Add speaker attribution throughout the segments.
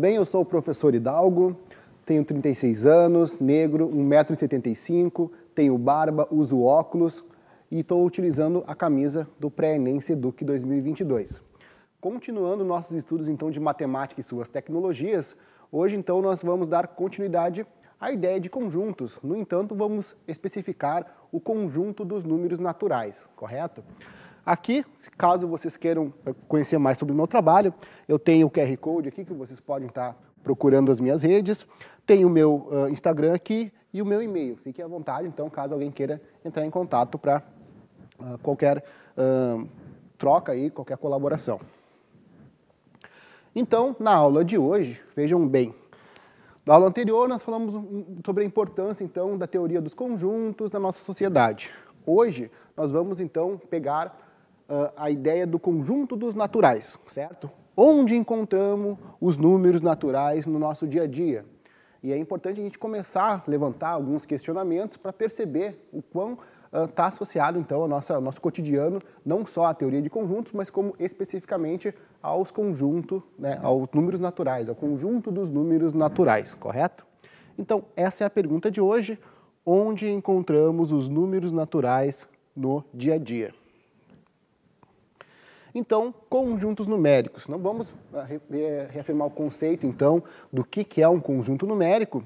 Speaker 1: bem? Eu sou o professor Hidalgo, tenho 36 anos, negro, 1,75m, tenho barba, uso óculos e estou utilizando a camisa do Pré-ENEM Seduc 2022. Continuando nossos estudos então de matemática e suas tecnologias, hoje então nós vamos dar continuidade à ideia de conjuntos. No entanto, vamos especificar o conjunto dos números naturais, correto? Aqui, caso vocês queiram eh, conhecer mais sobre o meu trabalho, eu tenho o QR Code aqui que vocês podem estar tá procurando as minhas redes, tenho o meu uh, Instagram aqui e o meu e-mail. Fiquem à vontade, então, caso alguém queira entrar em contato para uh, qualquer uh, troca aí, qualquer colaboração. Então, na aula de hoje, vejam bem, na aula anterior nós falamos sobre a importância então da teoria dos conjuntos na nossa sociedade. Hoje nós vamos então pegar ah, a ideia do conjunto dos naturais, certo? Onde encontramos os números naturais no nosso dia a dia? E é importante a gente começar a levantar alguns questionamentos para perceber o quão está ah, uh, associado então ao nosso, ao nosso cotidiano, não só à teoria de conjuntos, mas como especificamente aos conjuntos, né, aos números naturais, ao conjunto dos números naturais, correto? Então, essa é a pergunta de hoje, onde encontramos os números naturais no dia a dia? Então, conjuntos numéricos. Não vamos ah, eh, reafirmar o conceito, então, do que é um conjunto numérico.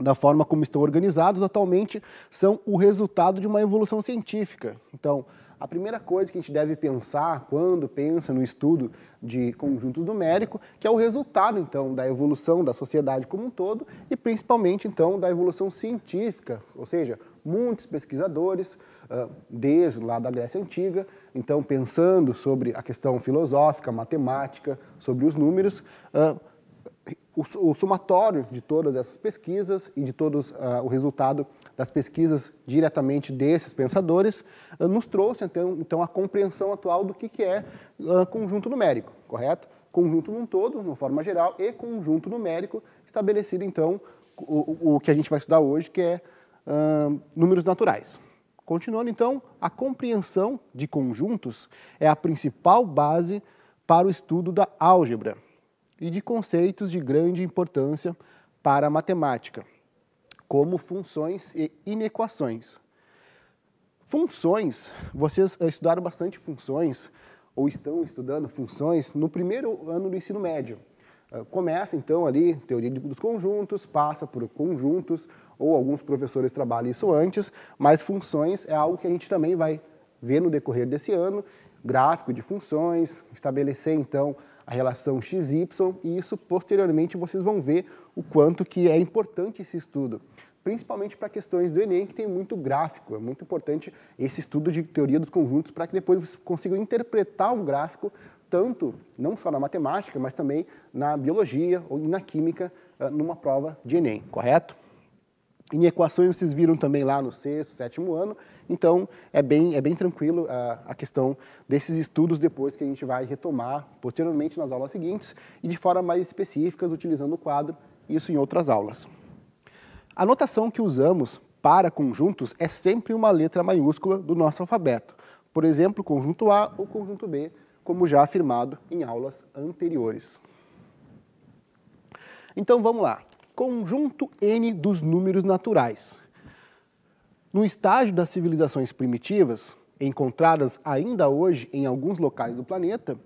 Speaker 1: Da forma como estão organizados atualmente, são o resultado de uma evolução científica. Então, a primeira coisa que a gente deve pensar quando pensa no estudo de conjunto numérico, que é o resultado então da evolução da sociedade como um todo e principalmente então da evolução científica, ou seja, muitos pesquisadores, ah, desde lá da Grécia Antiga, então pensando sobre a questão filosófica, matemática, sobre os números, ah, o somatório de todas essas pesquisas e de todos ah, o resultado das pesquisas diretamente desses pensadores nos trouxe então, então a compreensão atual do que é conjunto numérico, correto? Conjunto num todo, de uma forma geral, e conjunto numérico, estabelecido então o, o que a gente vai estudar hoje, que é números naturais. Continuando, então, a compreensão de conjuntos é a principal base para o estudo da álgebra e de conceitos de grande importância para a matemática, como funções e inequações. Funções, vocês estudaram bastante funções, ou estão estudando funções, no primeiro ano do ensino médio. Ah, começa, então, ali, teoria dos conjuntos, passa por conjuntos, ou alguns professores trabalham isso antes, mas funções é algo que a gente também vai ver no decorrer desse ano, gráfico de funções, estabelecer, então, a relação XY, e isso, posteriormente, vocês vão ver o quanto que é importante esse estudo principalmente para questões do Enem, que tem muito gráfico. É muito importante esse estudo de teoria dos conjuntos para que depois você consiga interpretar um gráfico tanto, não só na matemática, mas também na biologia ou na química, eh, numa prova de Enem, correto? Em equações vocês viram também lá no sexto, sétimo ano, então é bem, é bem tranquilo a, ah, a questão desses estudos depois que a gente vai retomar posteriormente nas aulas seguintes e de forma mais específicas, utilizando o quadro, isso em outras aulas. A notação que usamos para conjuntos é sempre uma letra maiúscula do nosso alfabeto. Por exemplo, conjunto A ou conjunto B como já afirmado em aulas anteriores. Então vamos lá. Conjunto N dos números naturais. No estágio das civilizações primitivas, encontradas ainda hoje em alguns locais do planeta,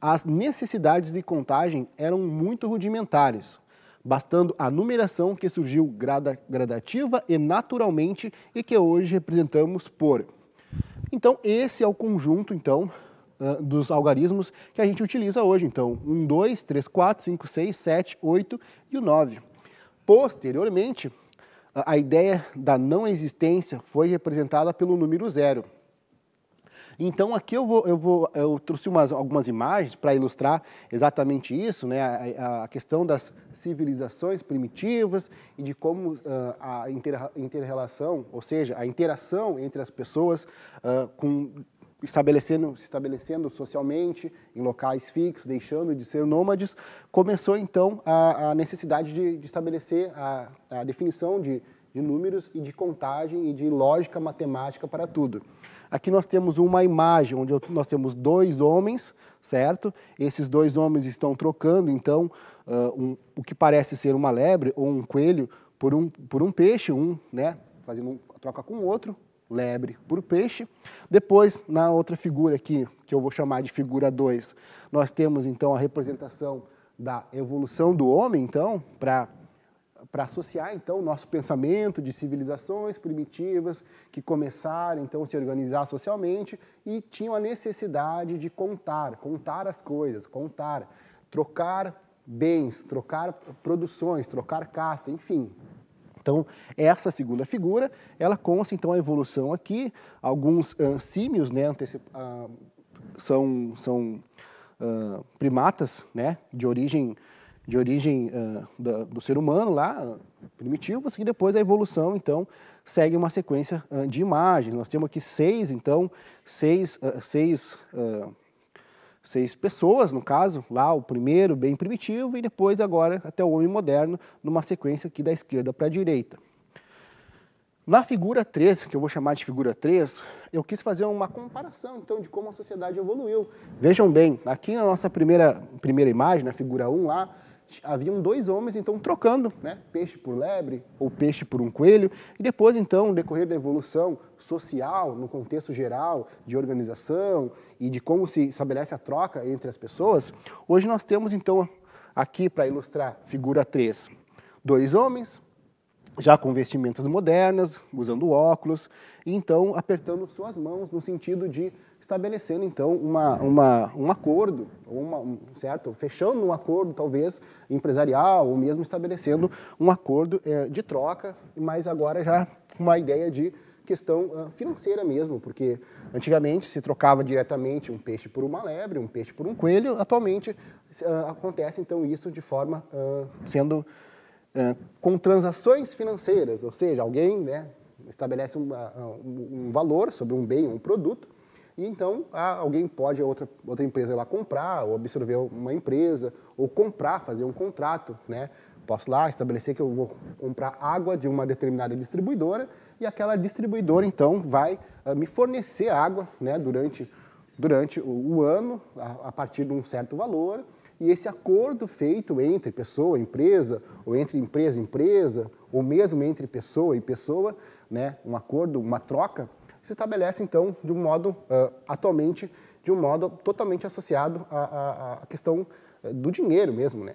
Speaker 1: as necessidades de contagem eram muito rudimentares, bastando a numeração que surgiu gradativa e naturalmente e que hoje representamos por. Então, esse é o conjunto então dos algarismos que a gente utiliza hoje. Então, 1, 2, 3, 4, 5, 6, 7, 8 e o 9. Posteriormente, a ideia da não existência foi representada pelo número zero. Então aqui eu vou, eu, vou, eu trouxe umas, algumas imagens para ilustrar exatamente isso, né? A, a, questão das civilizações primitivas e de como uh, a inter, interrelação, ou seja, a interação entre as pessoas uh, com estabelecendo, se estabelecendo socialmente em locais fixos, deixando de ser nômades, começou então a, a necessidade de, de estabelecer a, a definição de, de números e de contagem e de lógica matemática para tudo. Aqui nós temos uma imagem onde nós temos dois homens, certo? Esses dois homens estão trocando, então, uh, um, o que parece ser uma lebre ou um coelho por um, por um peixe, um né, fazendo um, troca com o outro, lebre por peixe. Depois, na outra figura aqui, que eu vou chamar de figura 2, nós temos então a representação da evolução do homem, então, para para associar então o nosso pensamento de civilizações primitivas que começaram então a se organizar socialmente e tinham a necessidade de contar, contar as coisas, contar, trocar bens, trocar produções, trocar caça, enfim, então, essa segunda figura, ela consta então a evolução aqui. Alguns uh, símios né, uh, são, são uh, primatas né, de origem, de origem do ser humano lá, primitivos, e depois a evolução então segue uma sequência de imagens. Nós temos aqui seis, então, seis, seis seis pessoas, no caso, lá o primeiro bem primitivo e depois agora até o homem moderno, numa sequência aqui da esquerda para a direita. Na figura 3, que eu vou chamar de figura 3, eu quis fazer uma comparação então de como a sociedade evoluiu. Vejam bem, aqui na nossa primeira, primeira imagem, na figura 1 lá, haviam dois homens então trocando né, peixe por lebre ou peixe por um coelho e depois então decorrer da evolução social no contexto geral de organização e de como se estabelece a troca entre as pessoas hoje nós temos então aqui para ilustrar figura 3 dois homens já com vestimentas modernas, usando óculos, e então apertando suas mãos no sentido de estabelecendo então uma, uma, um acordo, uma, um, certo? Fechando um acordo talvez empresarial ou mesmo estabelecendo um acordo é, de troca, mas agora já com uma ideia de questão ah, financeira mesmo, porque antigamente se trocava diretamente um peixe por uma lebre, um peixe por um coelho, atualmente ah, acontece então isso de forma ah, sendo é, com transações financeiras, ou seja, alguém né, estabelece uma, um valor sobre um bem, um produto, e então alguém pode, outra, outra empresa ir lá comprar, ou absorver uma empresa, ou comprar, fazer um contrato, né? Posso lá estabelecer que eu vou comprar água de uma determinada distribuidora e aquela distribuidora, então, vai ah, me fornecer água né, durante, durante o, o ano, a, a, partir de um certo valor, e esse acordo feito entre pessoa e empresa, ou entre empresa e empresa, ou mesmo entre pessoa e pessoa, né, um acordo, uma troca, se estabelece então de um modo, uh, atualmente, de um modo totalmente associado à, à, à questão do dinheiro mesmo, né?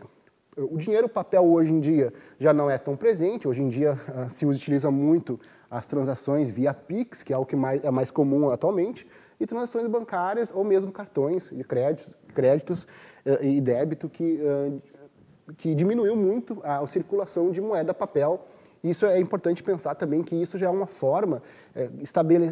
Speaker 1: O dinheiro, o papel hoje em dia já não é tão presente. Hoje em dia uh, se utiliza muito as transações via Pix, que é o que mais, é mais comum atualmente e transações bancárias ou mesmo cartões de créditos, créditos uh, e débito que, uh, que diminuiu muito a, circulação de moeda papel. Isso é importante pensar também que isso já é uma forma é,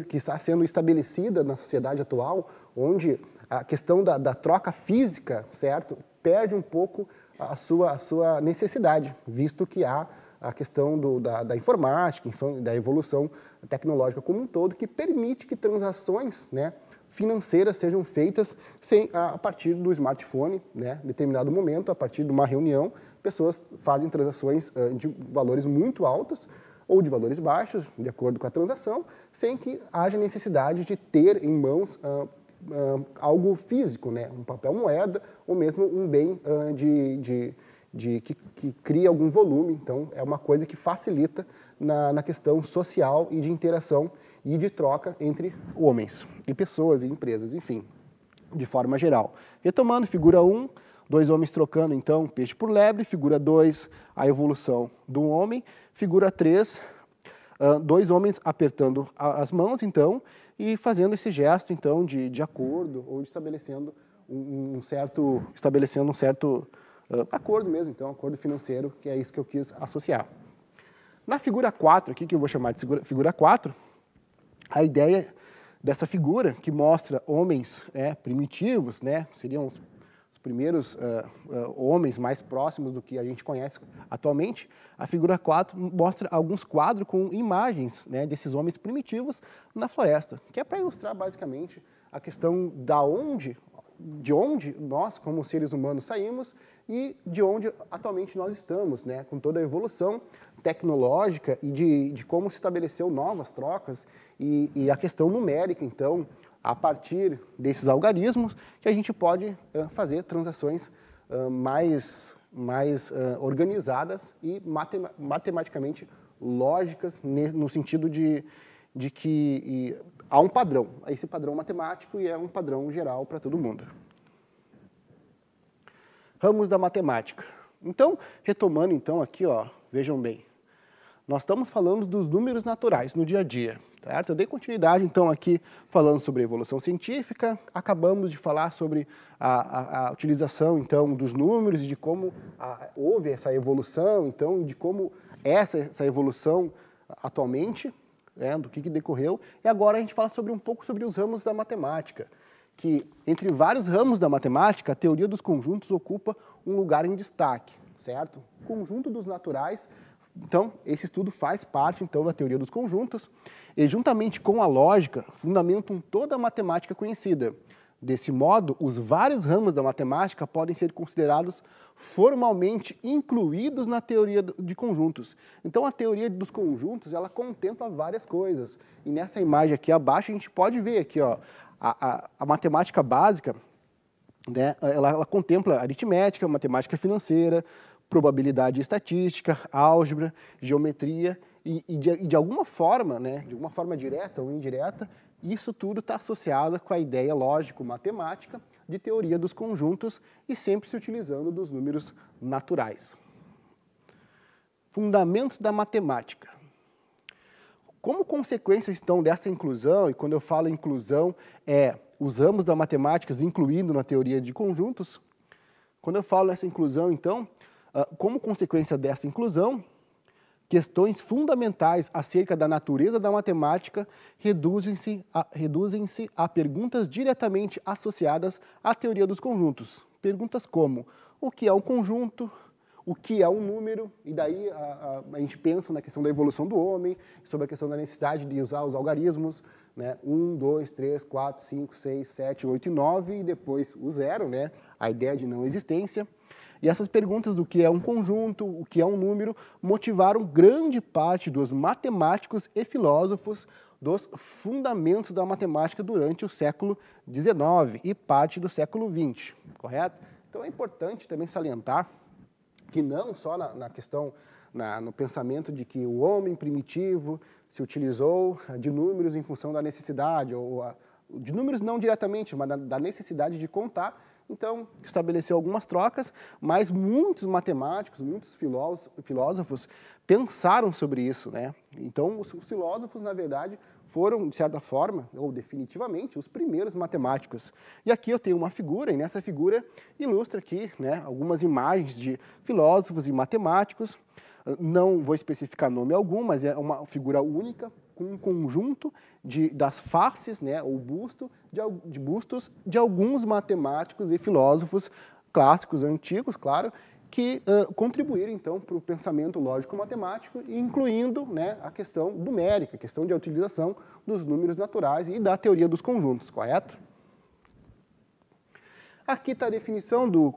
Speaker 1: que está sendo estabelecida na sociedade atual, onde a questão da, da troca física, certo, perde um pouco a sua, a sua necessidade, visto que há a questão do, da, da, informática, da evolução tecnológica como um todo, que permite que transações né, financeiras sejam feitas sem, a, partir do smartphone, né? Em determinado momento, a partir de uma reunião, pessoas fazem transações uh, de valores muito altos ou de valores baixos, de acordo com a transação, sem que haja necessidade de ter em mãos uh, uh, algo físico, né? um papel moeda ou mesmo um bem de, de de que, que cria algum volume. Então, é uma coisa que facilita na, na questão social e de interação e de troca entre homens e pessoas e empresas, enfim, de forma geral. Retomando, figura 1, um, dois homens trocando então peixe por lebre, figura 2, a evolução do homem, figura 3, ah, dois homens apertando as mãos então e fazendo esse gesto então de, de acordo ou estabelecendo um, um certo estabelecendo um certo Uh, acordo mesmo, então, acordo financeiro, que é isso que eu quis associar. Na figura 4, aqui, que eu vou chamar de figura 4, a ideia dessa figura, que mostra homens né, primitivos, né, seriam os primeiros uh, uh, homens mais próximos do que a gente conhece atualmente, a figura 4 mostra alguns quadros com imagens né, desses homens primitivos na floresta, que é para ilustrar basicamente a questão da onde de onde nós, como seres humanos, saímos e de onde atualmente nós estamos, né? com toda a evolução tecnológica e de, de como se estabeleceu novas trocas e, e, a questão numérica, então, a partir desses algarismos, que a gente pode uh, fazer transações uh, mais, mais uh, organizadas e matema matematicamente lógicas no sentido de, de que há um padrão, esse padrão matemático e é um padrão geral para todo mundo. Ramos da matemática. Então, retomando então aqui, ó, vejam bem. Nós estamos falando dos números naturais no dia a dia, certo? Eu dei continuidade então aqui falando sobre a evolução científica, acabamos de falar sobre a, a, a utilização então dos números, de como a, houve essa evolução, então de como é essa, essa evolução atualmente né, do que, que decorreu. E agora a gente fala sobre um pouco sobre os ramos da matemática, que entre vários ramos da matemática, a teoria dos conjuntos ocupa um lugar em destaque, certo? Conjunto dos naturais. Então, esse estudo faz parte então da teoria dos conjuntos e juntamente com a lógica fundamentam toda a matemática conhecida. Desse modo, os vários ramos da matemática podem ser considerados formalmente incluídos na teoria de conjuntos. Então, a teoria dos conjuntos ela contempla várias coisas. E nessa imagem aqui abaixo a gente pode ver aqui ó, a, a, a matemática básica, né? Ela, ela contempla aritmética, matemática financeira, probabilidade e estatística, álgebra, geometria e, e, de, e de alguma forma, né? De alguma forma direta ou indireta, isso tudo está associado com a ideia lógico-matemática de teoria dos conjuntos e sempre se utilizando dos números naturais. Fundamentos da matemática. Como consequência, então, dessa inclusão, e quando eu falo inclusão, é usamos da matemática, incluindo na teoria de conjuntos, quando eu falo essa inclusão, então, ah, como consequência dessa inclusão, Questões fundamentais acerca da natureza da matemática reduzem-se a, reduzem a perguntas diretamente associadas à teoria dos conjuntos. Perguntas como: o que é um conjunto? o que é um número, e daí a, a, a, gente pensa na questão da evolução do homem, sobre a questão da necessidade de usar os algarismos, né? 1, 2, 3, 4, 5, 6, 7, 8 e 9, e depois o zero, né? a ideia de não existência. E essas perguntas do que é um conjunto, o que é um número, motivaram grande parte dos matemáticos e filósofos dos fundamentos da matemática durante o século XIX e parte do século XX, correto? Então é importante também salientar que não só na, na questão, na, no pensamento de que o homem primitivo se utilizou de números em função da necessidade, ou a, de números não diretamente, mas da, da necessidade de contar, então, estabeleceu algumas trocas, mas muitos matemáticos, muitos filósofos pensaram sobre isso. Né? Então, os filósofos, na verdade, foram, de certa forma, ou definitivamente, os primeiros matemáticos. E aqui eu tenho uma figura, e nessa figura ilustra aqui né, algumas imagens de filósofos e matemáticos. Não vou especificar nome algum, mas é uma figura única, com um conjunto de, das faces, né, ou busto, de, de bustos de alguns matemáticos e filósofos clássicos, antigos, claro, que uh, contribuíram então para o pensamento lógico-matemático, incluindo né, a questão numérica, a questão de utilização dos números naturais e da teoria dos conjuntos, correto? Aqui está a definição do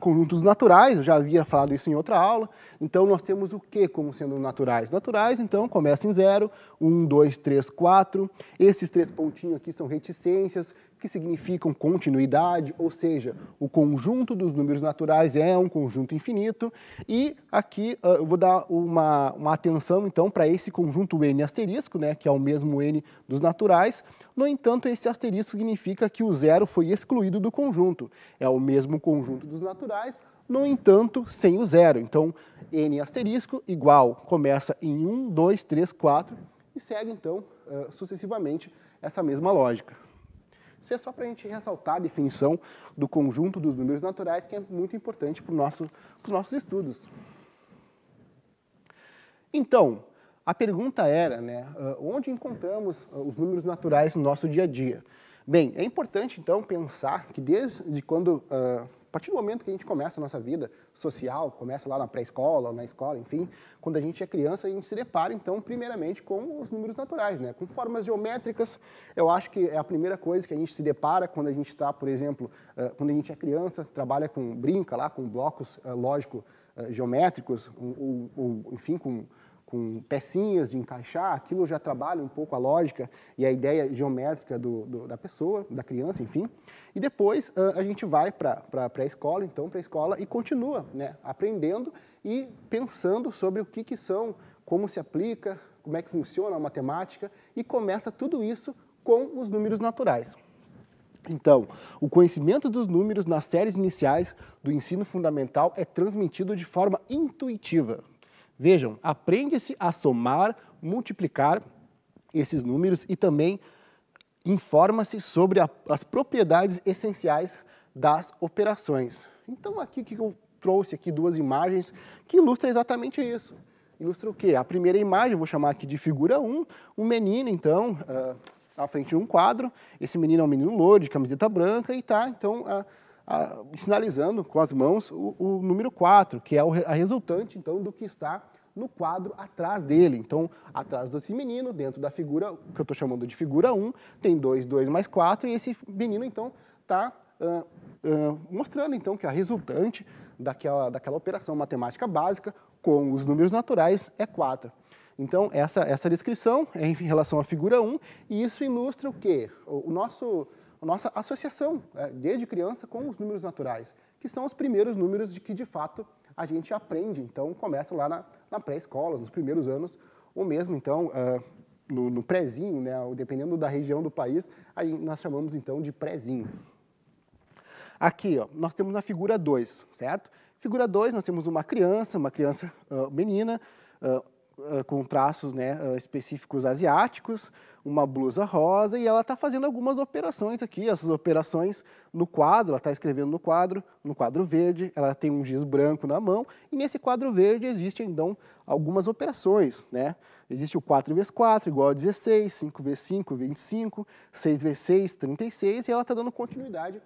Speaker 1: conjuntos naturais, eu já havia falado isso em outra aula. Então, nós temos o que como sendo naturais? Naturais, então, começa em zero, um, dois, três, quatro. Esses três pontinhos aqui são reticências, que significam continuidade, ou seja, o conjunto dos números naturais é um conjunto infinito. E aqui ah, eu vou dar uma, uma atenção então para esse conjunto n asterisco, né, que é o mesmo n dos naturais. No entanto, esse asterisco significa que o zero foi excluído do conjunto. É o mesmo conjunto dos naturais, no entanto, sem o zero. Então, n asterisco igual, começa em 1, 2, 3, 4 e segue então ah, sucessivamente essa mesma lógica. Isso é só para a gente ressaltar a definição do conjunto dos números naturais, que é muito importante para nosso, os nossos estudos. Então, a pergunta era, né, onde encontramos os números naturais no nosso dia a dia? Bem, é importante então pensar que desde quando uh, a partir do momento que a gente começa a nossa vida social, começa lá na pré-escola, na escola, enfim, quando a gente é criança, a gente se depara, então, primeiramente com os números naturais, né? com formas geométricas. Eu acho que é a primeira coisa que a gente se depara quando a gente está, por exemplo, eh, quando a gente é criança, trabalha com, brinca lá com blocos, eh, lógico, eh, geométricos, ou, ou enfim, com com pecinhas de encaixar, aquilo já trabalha um pouco a lógica e a ideia geométrica do, do da pessoa, da criança, enfim. E depois ah, a gente vai para a escola, então, para a escola e continua né, aprendendo e pensando sobre o que, que são, como se aplica, como é que funciona a matemática e começa tudo isso com os números naturais. Então, o conhecimento dos números nas séries iniciais do ensino fundamental é transmitido de forma intuitiva, Vejam, aprende-se a somar, multiplicar esses números e também informa-se sobre a, as propriedades essenciais das operações. Então aqui que eu trouxe aqui duas imagens que ilustram exatamente isso. Ilustra o quê? A primeira imagem, vou chamar aqui de figura 1, um menino, então, uh, à frente de um quadro. Esse menino é um menino louro, de camiseta branca, e tá, então, uh, sinalizando com as mãos o, o número 4, que é a resultante, então, do que está no quadro atrás dele. Então, atrás desse menino, dentro da figura, que eu estou chamando de figura 1, tem 2, 2 mais 4, e esse menino, então, está uh, uh, mostrando, então, que a resultante daquela, daquela operação matemática básica com os números naturais é 4. Então, essa, essa descrição é em relação à figura 1, e isso ilustra o quê? O, o nosso a nossa associação, é, desde criança, com os números naturais, que são os primeiros números de que, de fato, a gente aprende. Então, começa lá na, na pré-escola, nos primeiros anos, ou mesmo, então, é, no, no prézinho, né, dependendo da região do país, aí nós chamamos, então, de prézinho. Aqui, ó, nós temos na figura 2, certo? Figura 2, nós temos uma criança, uma criança uh, menina, uh, ah, com traços né, ah, específicos asiáticos, uma blusa rosa, e ela está fazendo algumas operações aqui, essas operações no quadro, ela está escrevendo no quadro, no quadro verde, ela tem um giz branco na mão, e nesse quadro verde existem, então, algumas operações, né? Existe o 4x4 igual a 16, 5x5, 25, 6x6, 36, e ela está dando continuidade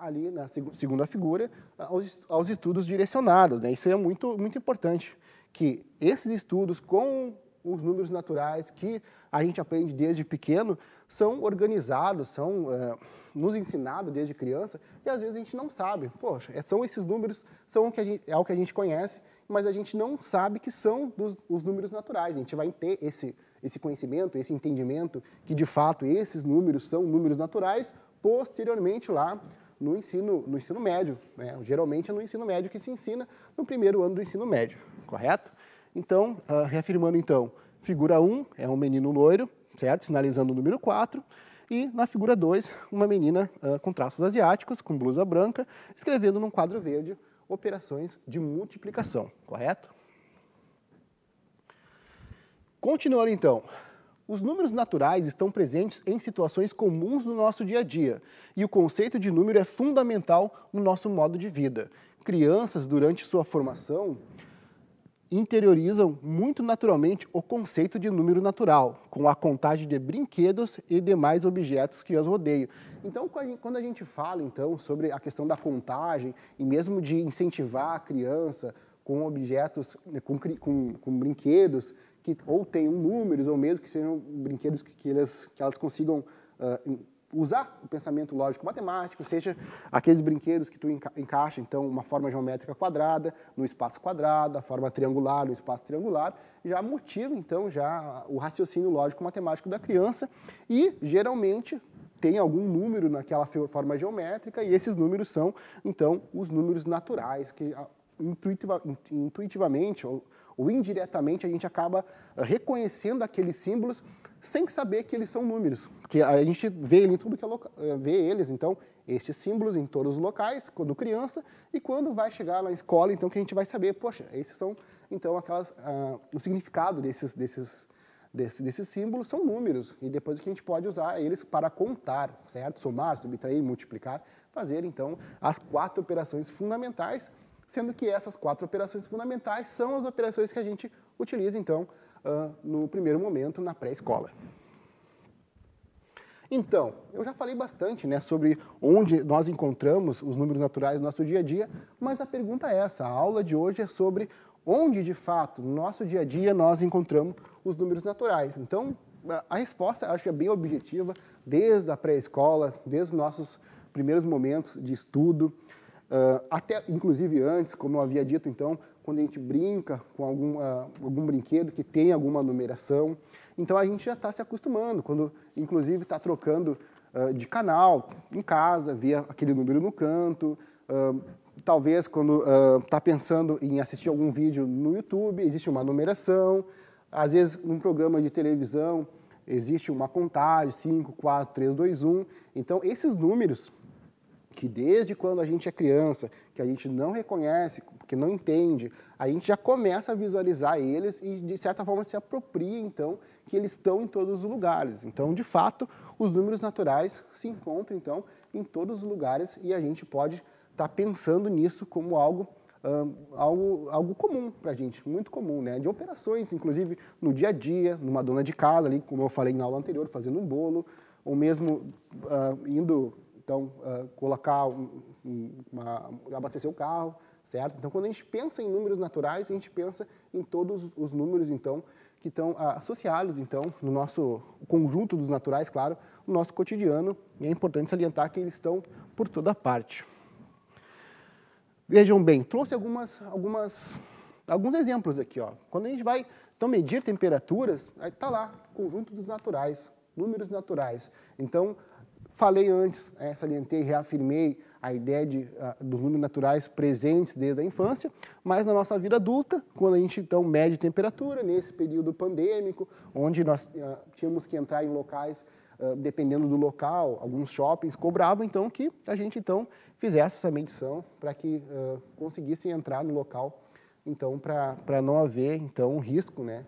Speaker 1: ali na segunda figura ah, aos, aos estudos direcionados. Né? Isso é muito, muito importante que esses estudos com os números naturais que a gente aprende desde pequeno são organizados, são é, nos ensinados desde criança e às vezes a gente não sabe. Poxa, é, são esses números, são o que gente, é o que a gente conhece, mas a gente não sabe que são dos, os números naturais. A gente vai ter esse, esse conhecimento, esse entendimento que de fato esses números são números naturais posteriormente lá no ensino, no ensino médio. Né? Geralmente é no ensino médio que se ensina no primeiro ano do ensino médio, correto? Então, uh, reafirmando então, figura 1 é um menino loiro, certo? Sinalizando o número 4. E na figura 2, uma menina uh, com traços asiáticos, com blusa branca, escrevendo num quadro verde operações de multiplicação, correto? Continuando então, os números naturais estão presentes em situações comuns do nosso dia a dia, e o conceito de número é fundamental no nosso modo de vida. Crianças, durante sua formação, interiorizam muito naturalmente o conceito de número natural, com a contagem de brinquedos e demais objetos que os rodeiam. Então, quando a gente fala então sobre a questão da contagem e mesmo de incentivar a criança com objetos, né, com, com, com brinquedos que ou tenham números, ou mesmo que sejam brinquedos que, que, elas, que elas consigam uh, usar o pensamento lógico matemático, seja aqueles brinquedos que tu enca encaixa, então, uma forma geométrica quadrada no espaço quadrado, a forma triangular no espaço triangular, já motiva, então, já o raciocínio lógico matemático da criança e, geralmente, tem algum número naquela forma geométrica e esses números são, então, os números naturais que ah, intuitiva, intuitivamente ou ou indiretamente a gente acaba eh, reconhecendo aqueles símbolos sem saber que eles são números, porque a gente vê ele em tudo que é loca... Eh, vê eles, então, estes símbolos em todos os locais, quando criança, e quando vai chegar na escola, então, que a gente vai saber, poxa, esses são, então, aquelas, ah, o significado desses, desses, desses, desses símbolos são números, e depois que a gente pode usar eles para contar, certo? Somar, subtrair, multiplicar, fazer, então, as quatro operações fundamentais sendo que essas quatro operações fundamentais são as operações que a gente utiliza, então, uh, no primeiro momento, na pré-escola. Então, eu já falei bastante né, sobre onde nós encontramos os números naturais no nosso dia a dia, mas a pergunta é essa: a aula de hoje é sobre onde de fato no nosso dia a dia nós encontramos os números naturais. Então, a resposta acho que é bem objetiva, desde a pré-escola, desde os nossos primeiros momentos de estudo. Uh, até, inclusive, antes, como eu havia dito, então, quando a gente brinca com algum, uh, algum brinquedo que tem alguma numeração, então a gente já está se acostumando, quando, inclusive, está trocando uh, de canal em casa, via aquele número no canto, talvez quando está pensando em assistir algum vídeo no YouTube, existe uma numeração, às vezes, um programa de televisão, existe uma contagem, 5, 4, 3, 2, 1, então esses números que desde quando a gente é criança, que a gente não reconhece, que não entende, a gente já começa a visualizar eles e, de certa forma, se apropria, então, que eles estão em todos os lugares. Então, de fato, os números naturais se encontram, então, em todos os lugares e a gente pode estar tá pensando nisso como algo um, algo, algo comum para a gente, muito comum, né? De operações, inclusive no dia a dia, numa dona de casa ali, como eu falei na aula anterior, fazendo um bolo, ou mesmo uh, indo então, uh, colocar, um, uma, abastecer o carro, certo? Então, quando a gente pensa em números naturais, a gente pensa em todos os números, então, que estão ah, associados, então, no nosso conjunto dos naturais, claro, no nosso cotidiano. E é importante salientar que eles estão por toda parte. Vejam bem, trouxe algumas, algumas, alguns exemplos aqui. Ó. Quando a gente vai então, medir temperaturas, aí está lá, conjunto dos naturais, números naturais. Então, Falei antes, é, salientei, reafirmei a ideia de, uh, dos números naturais presentes desde a infância, mas na nossa vida adulta, quando a gente então mede temperatura, nesse período pandêmico, onde nós uh, tínhamos que entrar em locais, uh, dependendo do local, alguns shoppings cobravam então que a gente então fizesse essa medição para que conseguissem entrar no local, então para não haver então risco, né,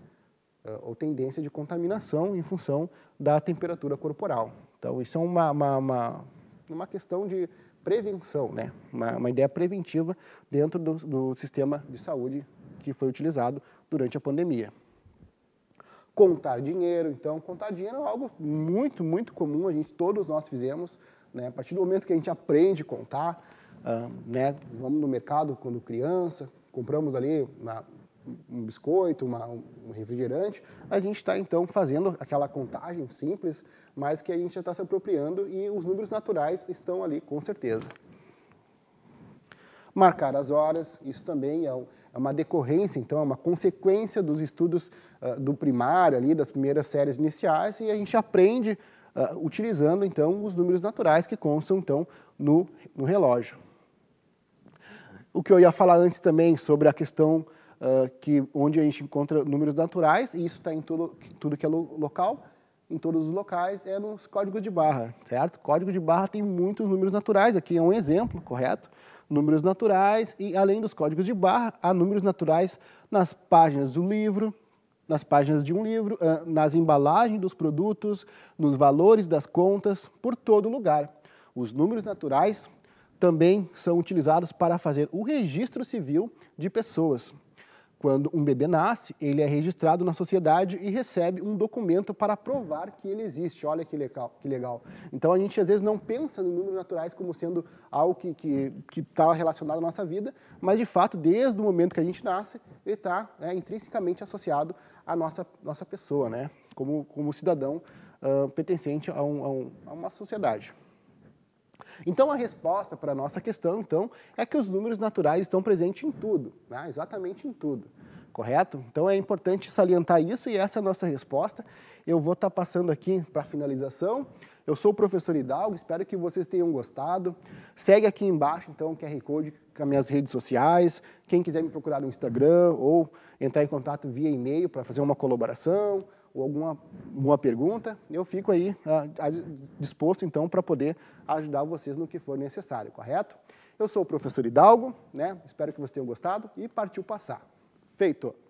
Speaker 1: ou tendência de contaminação em função da temperatura corporal. Então, isso é uma, uma, uma, uma questão de prevenção, né? Uma, uma, ideia preventiva dentro do, do sistema de saúde que foi utilizado durante a pandemia. Contar dinheiro, então, contar dinheiro é algo muito, muito comum, a gente, todos nós fizemos, né? A partir do momento que a gente aprende a contar, uh, né? Vamos no mercado quando criança, compramos ali na, um biscoito, uma, um refrigerante, a gente está então fazendo aquela contagem simples, mas que a gente já está se apropriando e os números naturais estão ali com certeza. Marcar as horas, isso também é, é uma decorrência, então, é uma consequência dos estudos uh, do primário ali, das primeiras séries iniciais, e a gente aprende uh, utilizando então os números naturais que constam então no, no relógio o que eu ia falar antes também sobre a questão uh, que, onde a gente encontra números naturais, e isso está em tudo, tudo que é lo, local, em todos os locais, é nos códigos de barra, certo? Código de barra tem muitos números naturais, aqui é um exemplo, correto? Números naturais, e além dos códigos de barra, há números naturais nas páginas do livro, nas páginas de um livro, nas embalagens dos produtos, nos valores das contas, por todo lugar. Os números naturais também são utilizados para fazer o registro civil de pessoas. Quando um bebê nasce, ele é registrado na sociedade e recebe um documento para provar que ele existe. Olha que legal. Que legal. Então a gente às vezes não pensa em números naturais como sendo algo que está que, que tá relacionado à nossa vida, mas de fato, desde o momento que a gente nasce, ele está né, intrinsecamente associado à nossa, nossa pessoa, né? como, como cidadão uh, pertencente a, um, a, um, a uma sociedade. Então, a resposta para a nossa questão, então, é que os números naturais estão presentes em tudo, né? exatamente em tudo correto? Então é importante salientar isso e essa é a nossa resposta. Eu vou estar tá passando aqui para a finalização. Eu sou o professor Hidalgo, espero que vocês tenham gostado. Segue aqui embaixo, então, o QR Code com as minhas redes sociais. Quem quiser me procurar no Instagram ou entrar em contato via e-mail para fazer uma colaboração ou alguma, alguma pergunta, eu fico aí ah, disposto, então, para poder ajudar vocês no que for necessário, correto? Eu sou o professor Hidalgo, né? espero que vocês tenham gostado e partiu passar. Feito!